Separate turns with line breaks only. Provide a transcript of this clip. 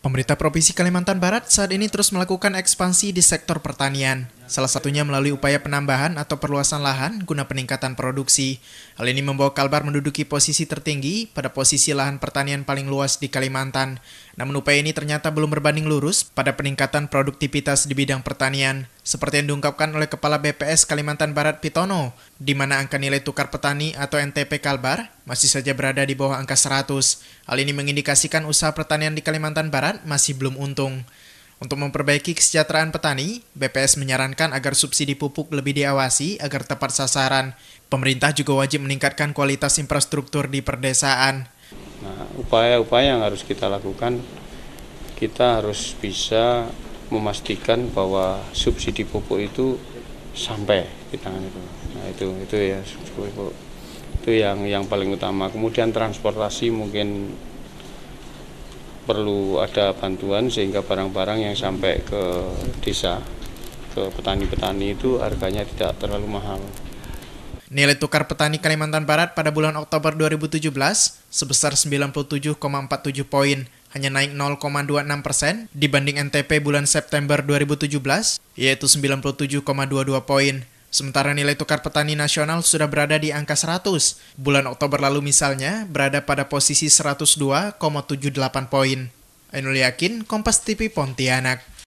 Pemerintah Provinsi Kalimantan Barat saat ini terus melakukan ekspansi di sektor pertanian. Salah satunya melalui upaya penambahan atau perluasan lahan guna peningkatan produksi. Hal ini membawa Kalbar menduduki posisi tertinggi pada posisi lahan pertanian paling luas di Kalimantan. Namun upaya ini ternyata belum berbanding lurus pada peningkatan produktivitas di bidang pertanian. Seperti yang diungkapkan oleh Kepala BPS Kalimantan Barat Pitono, di mana angka nilai tukar petani atau NTP Kalbar masih saja berada di bawah angka 100. Hal ini mengindikasikan usaha pertanian di Kalimantan Barat masih belum untung. Untuk memperbaiki kesejahteraan petani, BPS menyarankan agar subsidi pupuk lebih diawasi agar tepat sasaran. Pemerintah juga wajib meningkatkan kualitas infrastruktur di perdesaan.
Nah, upaya-upaya yang harus kita lakukan, kita harus bisa memastikan bahwa subsidi pupuk itu sampai di tangan itu. Nah itu itu ya subsidi pupuk itu yang yang paling utama. Kemudian transportasi mungkin perlu ada bantuan sehingga barang-barang yang sampai ke desa ke petani-petani itu harganya tidak terlalu mahal.
Nilai tukar petani Kalimantan Barat pada bulan Oktober 2017 sebesar 97,47 poin, hanya naik 0,26 persen dibanding NTP bulan September 2017, yaitu 97,22 poin. Sementara nilai tukar petani nasional sudah berada di angka 100. Bulan Oktober lalu misalnya berada pada posisi 102,78
poin. Ainul Yakin, Kompas TV Pontianak.